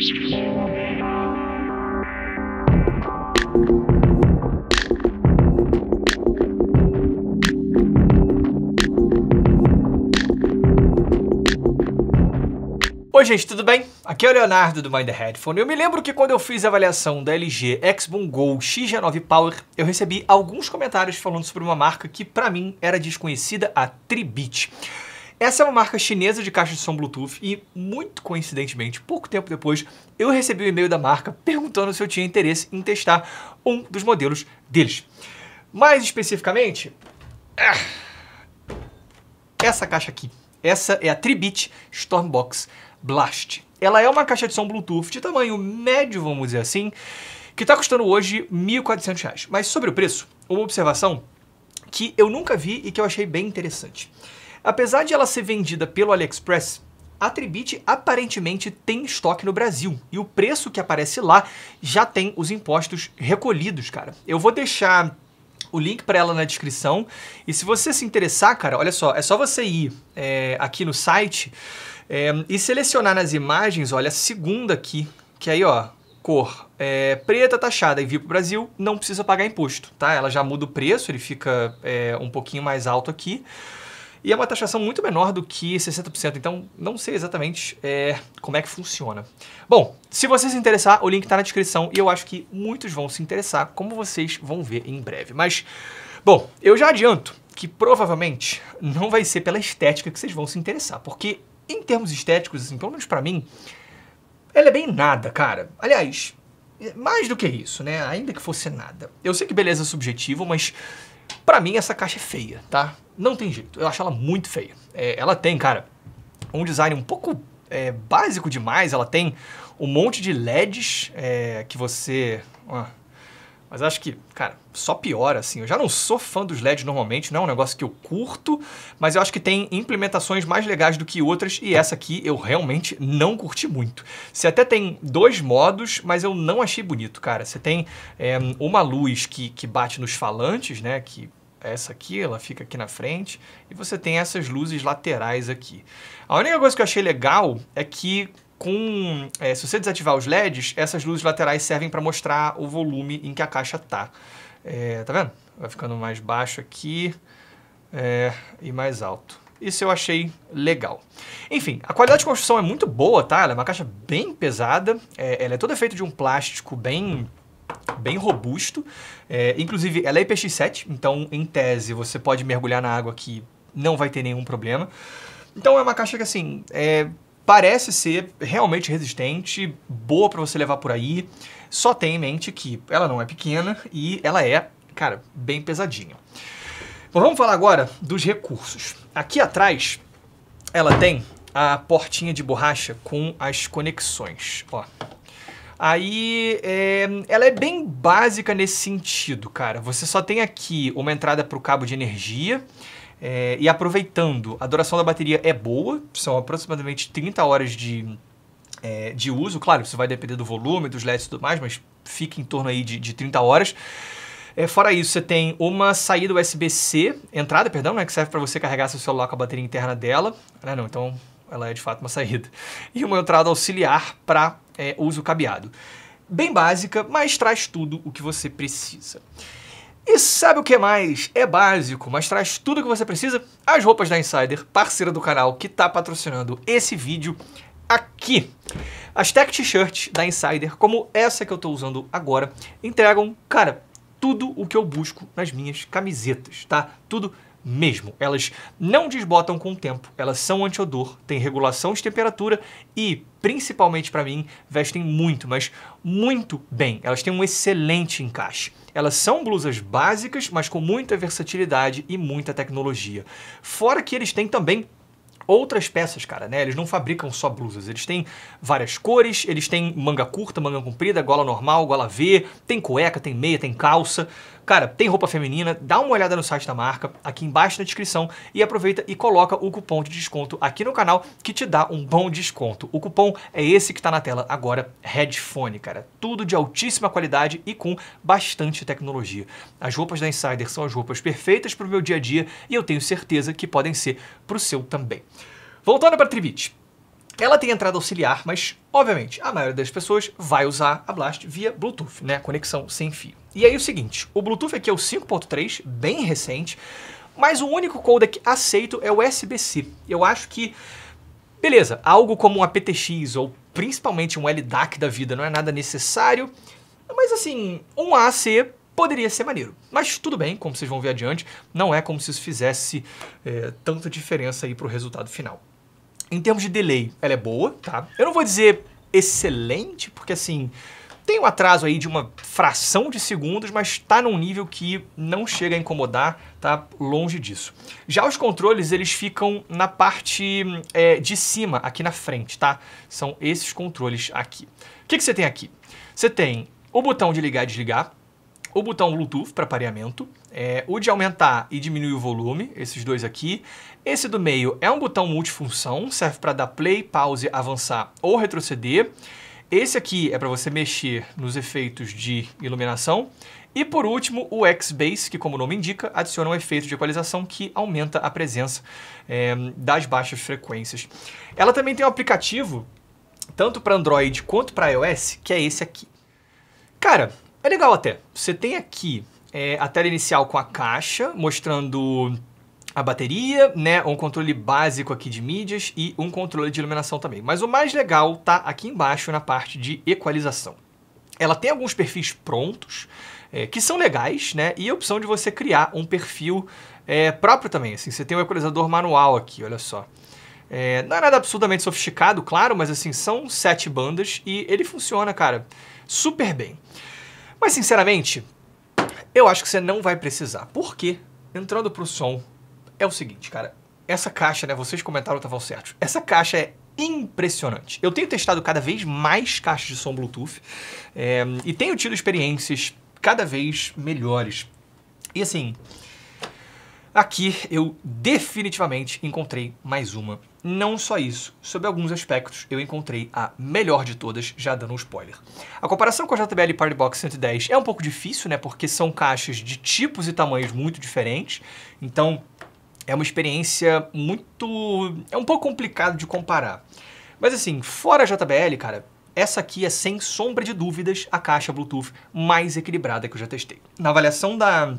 Oi gente, tudo bem? Aqui é o Leonardo do Mind the Headphone. Eu me lembro que quando eu fiz a avaliação da LG Xboom Go xg 9 Power, eu recebi alguns comentários falando sobre uma marca que para mim era desconhecida, a Tribit. Essa é uma marca chinesa de caixa de som Bluetooth e, muito coincidentemente, pouco tempo depois, eu recebi um e-mail da marca perguntando se eu tinha interesse em testar um dos modelos deles. Mais especificamente, ah, essa caixa aqui. Essa é a Tribit Stormbox Blast. Ela é uma caixa de som Bluetooth de tamanho médio, vamos dizer assim, que está custando hoje R$ 1.400. Mas sobre o preço, uma observação que eu nunca vi e que eu achei bem interessante. Apesar de ela ser vendida pelo AliExpress, a Tribit aparentemente tem estoque no Brasil e o preço que aparece lá já tem os impostos recolhidos, cara. Eu vou deixar o link para ela na descrição e se você se interessar, cara, olha só, é só você ir é, aqui no site é, e selecionar nas imagens, olha, a segunda aqui, que aí, ó, cor é, preta taxada e vir para o Brasil, não precisa pagar imposto, tá? Ela já muda o preço, ele fica é, um pouquinho mais alto aqui. E é uma taxação muito menor do que 60%, então não sei exatamente é, como é que funciona. Bom, se você se interessar, o link está na descrição e eu acho que muitos vão se interessar, como vocês vão ver em breve. Mas, bom, eu já adianto que provavelmente não vai ser pela estética que vocês vão se interessar, porque em termos estéticos, assim, pelo menos para mim, ela é bem nada, cara. Aliás, é mais do que isso, né? Ainda que fosse nada. Eu sei que beleza é subjetivo, mas para mim essa caixa é feia, tá? não tem jeito. Eu acho ela muito feia. É, ela tem, cara, um design um pouco é, básico demais. Ela tem um monte de LEDs é, que você... mas acho que, cara, só piora, assim. Eu já não sou fã dos LEDs normalmente, não é um negócio que eu curto, mas eu acho que tem implementações mais legais do que outras, e essa aqui eu realmente não curti muito. Você até tem dois modos, mas eu não achei bonito, cara. Você tem é, uma luz que, que bate nos falantes, né, que essa aqui, ela fica aqui na frente, e você tem essas luzes laterais aqui. A única coisa que eu achei legal é que com, é, se você desativar os LEDs, essas luzes laterais servem para mostrar o volume em que a caixa tá. É, tá vendo? Vai ficando mais baixo aqui é, e mais alto. Isso eu achei legal. Enfim, a qualidade de construção é muito boa, tá? Ela é uma caixa bem pesada, ela é toda feita de um plástico bem bem robusto. É, inclusive, ela é IPX7, então, em tese, você pode mergulhar na água que não vai ter nenhum problema. Então, é uma caixa que, assim, é, parece ser realmente resistente, boa para você levar por aí. Só tenha em mente que ela não é pequena e ela é, cara, bem pesadinha. Bom, vamos falar agora dos recursos. Aqui atrás, ela tem a portinha de borracha com as conexões. Ó, Aí é, ela é bem básica nesse sentido, cara. Você só tem aqui uma entrada para o cabo de energia. É, e aproveitando, a duração da bateria é boa, são aproximadamente 30 horas de, é, de uso. Claro, isso vai depender do volume, dos LEDs e tudo mais, mas fica em torno aí de, de 30 horas. É, fora isso, você tem uma saída USB-C, entrada, perdão, né, que serve para você carregar seu celular com a bateria interna dela. Ah, não, então ela é de fato uma saída. E uma entrada auxiliar para é, uso cabeado. Bem básica, mas traz tudo o que você precisa. E sabe o que mais? É básico, mas traz tudo o que você precisa. As roupas da Insider, parceira do canal, que está patrocinando esse vídeo aqui. As tech t-shirts da Insider, como essa que eu estou usando agora, entregam, cara, tudo o que eu busco nas minhas camisetas, tá? Tudo mesmo. Elas não desbotam com o tempo, elas são anti odor têm regulação de temperatura e, principalmente para mim, vestem muito, mas muito bem. Elas têm um excelente encaixe. Elas são blusas básicas, mas com muita versatilidade e muita tecnologia. Fora que eles têm também outras peças, cara, né? Eles não fabricam só blusas, eles têm várias cores, eles têm manga curta, manga comprida, gola normal, gola V, tem cueca, tem meia, tem calça. Cara, tem roupa feminina, dá uma olhada no site da marca, aqui embaixo na descrição, e aproveita e coloca o cupom de desconto aqui no canal que te dá um bom desconto. O cupom é esse que está na tela agora, Headphone, cara. Tudo de altíssima qualidade e com bastante tecnologia. As roupas da Insider são as roupas perfeitas para o meu dia a dia e eu tenho certeza que podem ser para o seu também. Voltando para a Tribit. Ela tem entrada auxiliar, mas, obviamente, a maioria das pessoas vai usar a Blast via Bluetooth, né? Conexão sem fio. E aí é o seguinte, o Bluetooth aqui é o 5.3, bem recente, mas o único codec aceito é o USB-C. Eu acho que, beleza, algo como um aptX ou principalmente um LDAC da vida não é nada necessário, mas assim, um AC poderia ser maneiro. Mas tudo bem, como vocês vão ver adiante, não é como se isso fizesse é, tanta diferença aí para o resultado final. Em termos de delay, ela é boa, tá? Eu não vou dizer excelente, porque assim, tem o um atraso aí de uma fração de segundos, mas está num nível que não chega a incomodar, tá longe disso. Já os controles, eles ficam na parte é, de cima, aqui na frente, tá? São esses controles aqui. O que, você tem aqui? Você tem o botão de ligar e desligar, o botão Bluetooth para pareamento, é, o de aumentar e diminuir o volume, esses dois aqui. Esse do meio é um botão multifunção, serve para dar play, pause, avançar ou retroceder. Esse aqui é para você mexer nos efeitos de iluminação. E por último, o X-Base, que como o nome indica, adiciona um efeito de equalização que aumenta a presença é, das baixas frequências. Ela também tem um aplicativo, tanto para Android quanto para iOS, que é esse aqui. Cara, é legal até. Você tem aqui é, a tela inicial com a caixa, mostrando a bateria, né, um controle básico aqui de mídias e um controle de iluminação também. Mas o mais legal tá aqui embaixo na parte de equalização. Ela tem alguns perfis prontos, é, que são legais, né, e a opção de você criar um perfil é, próprio também, assim, você tem um equalizador manual aqui, olha só. É, não é nada absurdamente sofisticado, claro, mas assim, são sete bandas e ele funciona, cara, super bem. Mas sinceramente, eu acho que você não vai precisar. Por quê? Entrando pro som, é o seguinte, cara. Essa caixa, né? Vocês comentaram, estavam certos. Essa caixa é impressionante. Eu tenho testado cada vez mais caixas de som Bluetooth é, e tenho tido experiências cada vez melhores. E assim, aqui eu definitivamente encontrei mais uma. Não só isso, sobre alguns aspectos eu encontrei a melhor de todas, já dando um spoiler. A comparação com a JBL Party Box 110 é um pouco difícil, né? Porque são caixas de tipos e tamanhos muito diferentes. Então, é uma experiência muito. É um pouco complicado de comparar. Mas assim, fora a JBL, cara, essa aqui é sem sombra de dúvidas a caixa Bluetooth mais equilibrada que eu já testei. Na avaliação da,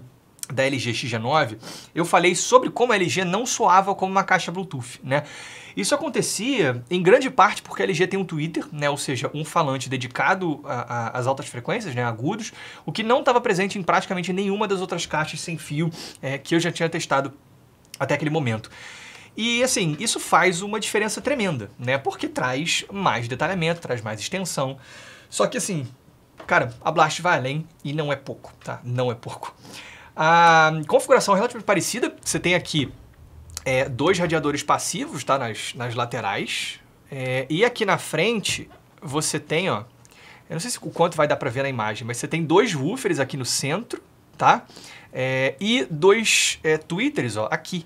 da LG XG9, eu falei sobre como a LG não soava como uma caixa Bluetooth, né? Isso acontecia em grande parte porque a LG tem um Twitter, né, ou seja, um falante dedicado às altas frequências, né, agudos, o que não estava presente em praticamente nenhuma das outras caixas sem fio é, que eu já tinha testado até aquele momento. E assim, isso faz uma diferença tremenda, né? Porque traz mais detalhamento, traz mais extensão. Só que assim, cara, a Blast vai além e não é pouco, tá? Não é pouco. A configuração é relativamente parecida. Você tem aqui é, dois radiadores passivos, tá? Nas, nas laterais. É, e aqui na frente você tem, ó... Eu não sei se o quanto vai dar pra ver na imagem, mas você tem dois woofers aqui no centro tá? É, e dois é, twitters, ó, aqui.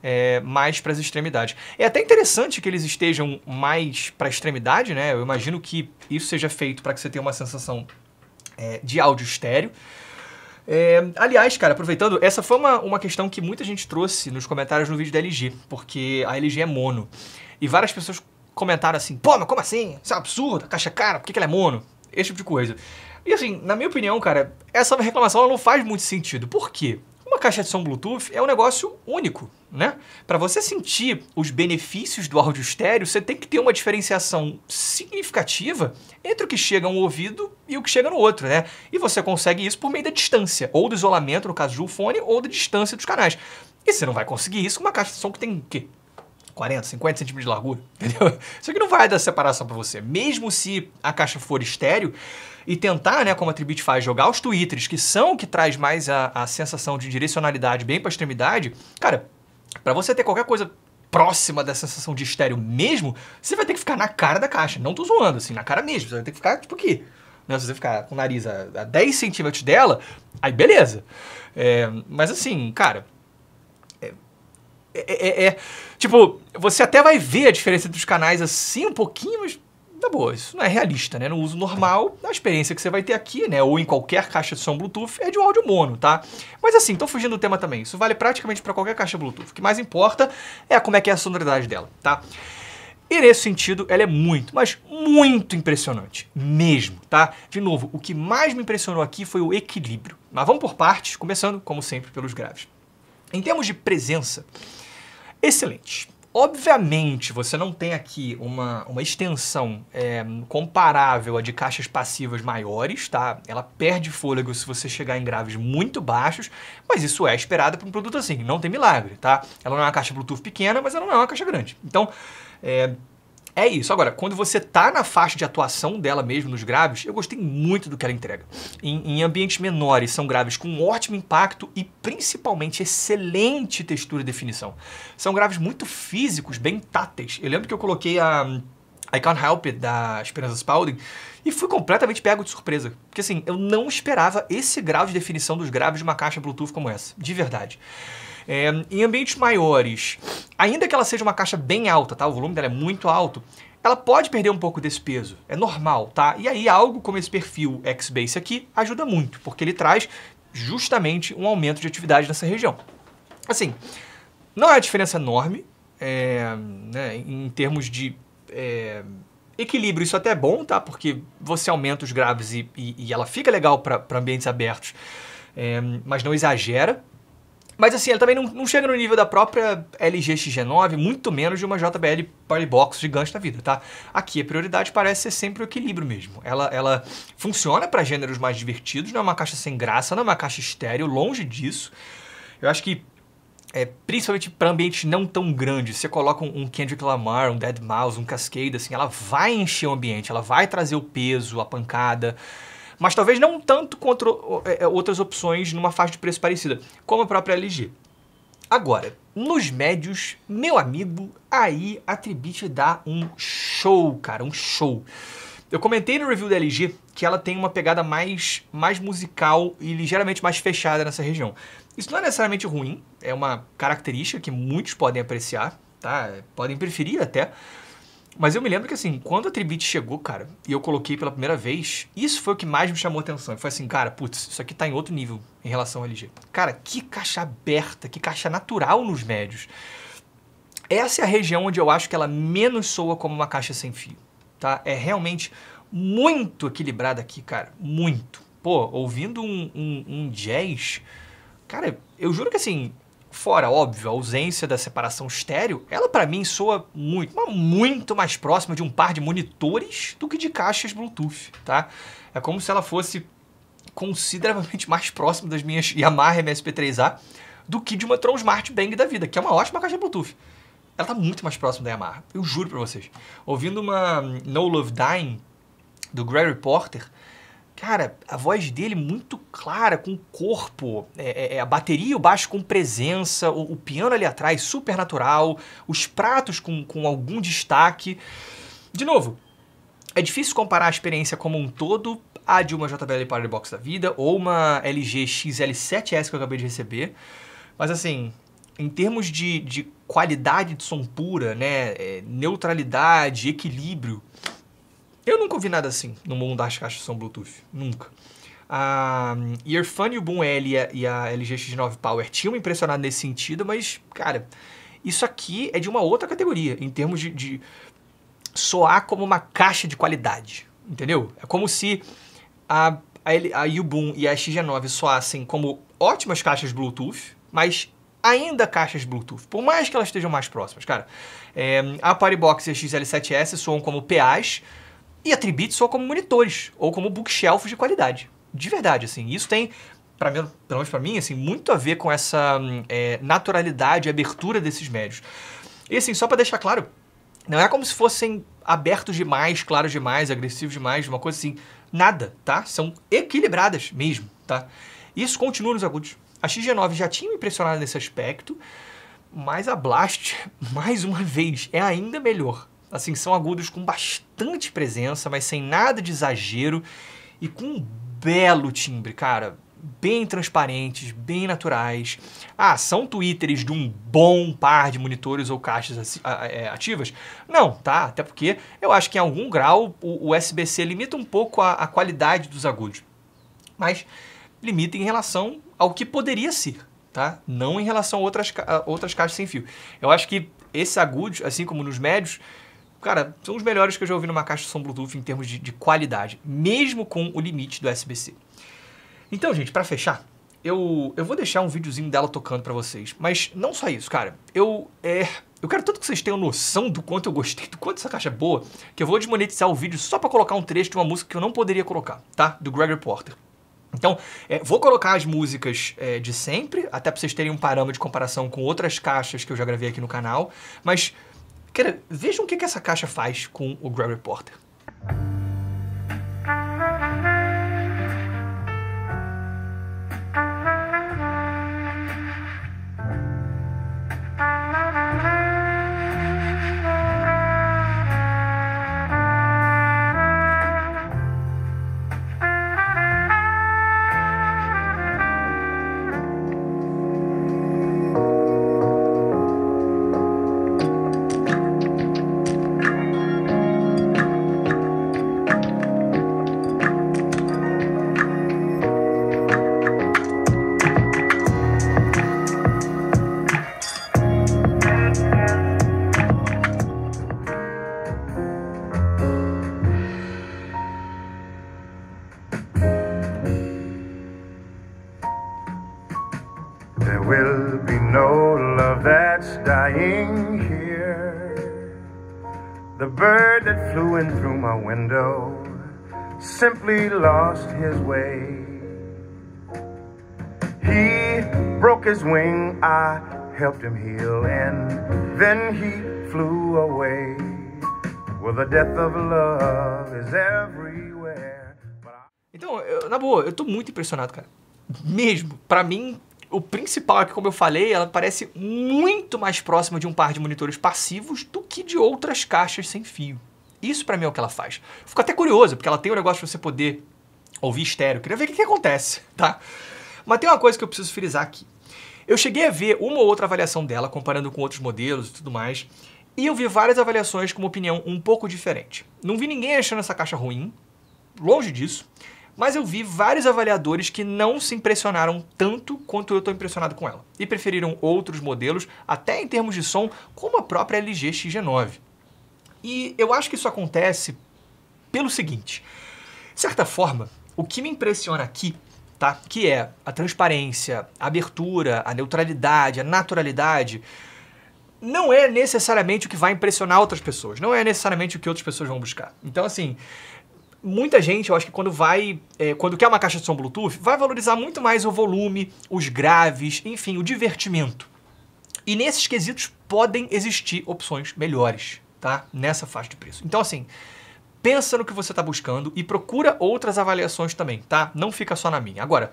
É, mais para as extremidades. É até interessante que eles estejam mais para a extremidade, né? Eu imagino que isso seja feito para que você tenha uma sensação é, de áudio estéreo. É, aliás, cara, aproveitando, essa foi uma, uma questão que muita gente trouxe nos comentários no vídeo da LG, porque a LG é mono. E várias pessoas comentaram assim: pô, mas como assim? Isso é um absurdo, caixa cara, por que, que ela é mono? Esse tipo de coisa. E assim, na minha opinião, cara, essa reclamação não faz muito sentido. Por quê? Uma caixa de som Bluetooth é um negócio único, né? Para você sentir os benefícios do áudio estéreo, você tem que ter uma diferenciação significativa entre o que chega a um ouvido e o que chega no outro, né? E você consegue isso por meio da distância, ou do isolamento, no caso do fone, ou da distância dos canais. E você não vai conseguir isso com uma caixa de som que tem o quê? 40, 50 centímetros de largura, entendeu? Isso aqui não vai dar separação para você. Mesmo se a caixa for estéreo, e tentar, né, como a Tribit faz, jogar os twitters, que são o que traz mais a, a sensação de direcionalidade bem para extremidade, cara, para você ter qualquer coisa próxima da sensação de estéreo mesmo, você vai ter que ficar na cara da caixa. Não tô zoando, assim, na cara mesmo. Você vai ter que ficar, tipo, aqui. Né? Se você ficar com o nariz a, a 10 centímetros dela, aí beleza. É, mas assim, cara... É, é, é, é, Tipo, você até vai ver a diferença entre os canais assim um pouquinho, mas isso não é realista, né? No uso normal, a experiência que você vai ter aqui, né, ou em qualquer caixa de som Bluetooth, é de um áudio mono, tá? Mas assim, tô fugindo do tema também, isso vale praticamente para qualquer caixa Bluetooth. O que mais importa é como é que é a sonoridade dela, tá? E nesse sentido, ela é muito, mas muito impressionante, mesmo, tá? De novo, o que mais me impressionou aqui foi o equilíbrio. Mas vamos por partes, começando, como sempre, pelos graves. Em termos de presença, excelente. Obviamente, você não tem aqui uma, uma extensão é, comparável à de caixas passivas maiores, tá? Ela perde fôlego se você chegar em graves muito baixos, mas isso é esperado para um produto assim, não tem milagre, tá? Ela não é uma caixa Bluetooth pequena, mas ela não é uma caixa grande. Então, é, é isso. Agora, quando você tá na faixa de atuação dela mesmo nos graves, eu gostei muito do que ela entrega. Em, em ambientes menores, são graves com um ótimo impacto e principalmente excelente textura e definição. São graves muito físicos, bem táteis. Eu lembro que eu coloquei a I Can't Help It, da Esperança Spalding, e fui completamente pego de surpresa. Porque assim, eu não esperava esse grau de definição dos graves de uma caixa Bluetooth como essa, de verdade. É, em ambientes maiores, ainda que ela seja uma caixa bem alta, tá? O volume dela é muito alto, ela pode perder um pouco desse peso, é normal, tá? E aí algo como esse perfil X-Base aqui ajuda muito, porque ele traz justamente um aumento de atividade nessa região. Assim, não é uma diferença enorme é, né, em termos de é, equilíbrio, isso até é bom, tá? Porque você aumenta os graves e, e, e ela fica legal para ambientes abertos, é, mas não exagera. Mas assim, ele também não, não chega no nível da própria LG XG9, muito menos de uma JBL Party Box gigante da vida, tá? Aqui a prioridade parece ser sempre o equilíbrio mesmo. Ela, ela funciona para gêneros mais divertidos, não é uma caixa sem graça, não é uma caixa estéreo, longe disso. Eu acho que é, principalmente para ambientes não tão grandes, você coloca um, um Kendrick Lamar, um Dead Mouse, um Cascade, assim, ela vai encher o ambiente, ela vai trazer o peso, a pancada mas talvez não tanto contra é, é, outras opções numa faixa de preço parecida, como a própria LG. Agora, nos médios, meu amigo, aí a Tribit dá um show, cara, um show. Eu comentei no review da LG que ela tem uma pegada mais, mais musical e ligeiramente mais fechada nessa região. Isso não é necessariamente ruim, é uma característica que muitos podem apreciar, tá? Podem preferir até, mas eu me lembro que assim, quando a Tribit chegou, cara, e eu coloquei pela primeira vez, isso foi o que mais me chamou atenção. Foi assim, cara, putz, isso aqui tá em outro nível em relação ao LG. Cara, que caixa aberta, que caixa natural nos médios. Essa é a região onde eu acho que ela menos soa como uma caixa sem fio, tá? É realmente muito equilibrada aqui, cara, muito. Pô, ouvindo um, um, um jazz, cara, eu juro que assim, Fora, óbvio, a ausência da separação estéreo, ela para mim soa muito, muito mais próxima de um par de monitores do que de caixas Bluetooth, tá? É como se ela fosse consideravelmente mais próxima das minhas Yamaha MSP3A do que de uma Tronsmart Bang da vida, que é uma ótima caixa Bluetooth. Ela tá muito mais próxima da Yamaha, eu juro para vocês. Ouvindo uma No Love Dying do Gregory Porter, Cara, a voz dele é muito clara, com corpo, é, é, é, a bateria e o baixo com presença, o, o, piano ali atrás super natural, os pratos com, com algum destaque. De novo, é difícil comparar a experiência como um todo a de uma JBL Party Box da vida ou uma LG XL7S que eu acabei de receber, mas assim, em termos de, de qualidade de som pura, né, é, neutralidade, equilíbrio, eu nunca ouvi nada assim no mundo das caixas de som Bluetooth. Nunca. A hum, Earphone e o Boom L e a LG X9 Power tinham me impressionado nesse sentido, mas, cara, isso aqui é de uma outra categoria, em termos de, de soar como uma caixa de qualidade, entendeu? É como se a, a, a U-Boom e a XG9 soassem como ótimas caixas Bluetooth, mas ainda caixas Bluetooth, por mais que elas estejam mais próximas, cara. É, a Party Box e a XL7S soam como PAs, e atribite só como monitores ou como bookshelves de qualidade. De verdade, assim. Isso tem, pra mim, pelo menos para mim, assim, muito a ver com essa hum, é, naturalidade e abertura desses médios. E assim, só para deixar claro, não é como se fossem abertos demais, claros demais, agressivos demais, uma coisa assim. Nada, tá? São equilibradas mesmo, tá? Isso continua nos agudos. A XG9 já tinha me impressionado nesse aspecto, mas a Blast, mais uma vez, é ainda melhor. Assim, são agudos com bastante presença, mas sem nada de exagero e com um belo timbre, cara. Bem transparentes, bem naturais. Ah, são twitters de um bom par de monitores ou caixas é, ativas? Não, tá? Até porque eu acho que em algum grau o USB-C limita um pouco a, a qualidade dos agudos. Mas limita em relação ao que poderia ser, tá? Não em relação a outras, a outras caixas sem fio. Eu acho que esses agudos, assim como nos médios, cara, são os melhores que eu já ouvi numa caixa de som Bluetooth em termos de, de qualidade, mesmo com o limite do SBC Então, gente, para fechar, eu, eu vou deixar um videozinho dela tocando para vocês, mas não só isso, cara. Eu é, eu quero tanto que vocês tenham noção do quanto eu gostei, do quanto essa caixa é boa, que eu vou desmonetizar o vídeo só para colocar um trecho de uma música que eu não poderia colocar, tá? Do Gregory Porter. Então, é, vou colocar as músicas é, de sempre, até para vocês terem um parâmetro de comparação com outras caixas que eu já gravei aqui no canal, mas Cara, vejam o que, que essa caixa faz com o Graham Reporter. that's dying here. The bird that flew in through my window simply lost his way. He broke his wing, I helped him heal, and then he flew away. Well, the death of love is everywhere. Então, eu, na boa, eu tô muito impressionado, cara. Mesmo. Pra mim, O principal é que, como eu falei, ela parece muito mais próxima de um par de monitores passivos do que de outras caixas sem fio. Isso para mim é o que ela faz. Fico até curioso, porque ela tem um negócio de você poder ouvir estéreo. Queria ver o que, que acontece, tá? Mas tem uma coisa que eu preciso frisar aqui. Eu cheguei a ver uma ou outra avaliação dela, comparando com outros modelos e tudo mais, e eu vi várias avaliações com uma opinião um pouco diferente. Não vi ninguém achando essa caixa ruim, longe disso. Mas eu vi vários avaliadores que não se impressionaram tanto quanto eu estou impressionado com ela, e preferiram outros modelos, até em termos de som, como a própria LG XG9. E eu acho que isso acontece pelo seguinte: de certa forma, o que me impressiona aqui Tá? Que é a transparência, a abertura, a neutralidade, a naturalidade. Não é necessariamente o que vai impressionar outras pessoas, não é necessariamente o que outras pessoas vão buscar. Então, assim, muita gente, eu acho que quando vai, é, quando quer uma caixa de som Bluetooth, vai valorizar muito mais o volume, os graves, enfim, o divertimento. E nesses quesitos podem existir opções melhores, tá? Nessa faixa de preço. Então, assim, pensa no que você está buscando e procura outras avaliações também, tá? Não fica só na minha. Agora,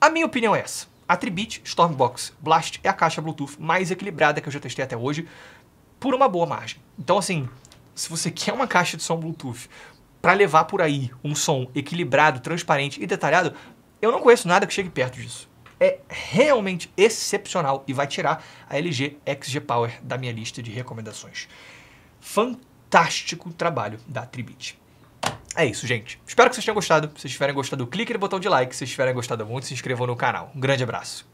a minha opinião é essa. A Tribit Stormbox Blast é a caixa Bluetooth mais equilibrada que eu já testei até hoje, por uma boa margem. Então, assim, se você quer uma caixa de som Bluetooth para levar por aí um som equilibrado, transparente e detalhado, eu não conheço nada que chegue perto disso. É realmente excepcional e vai tirar a LG XG Power da minha lista de recomendações. Fantástico trabalho da Tribit. É isso, gente. Espero que vocês tenham gostado. Se vocês tiverem gostado, clique no botão de like. Se vocês tiverem gostado muito, se inscrevam no canal. Um grande abraço.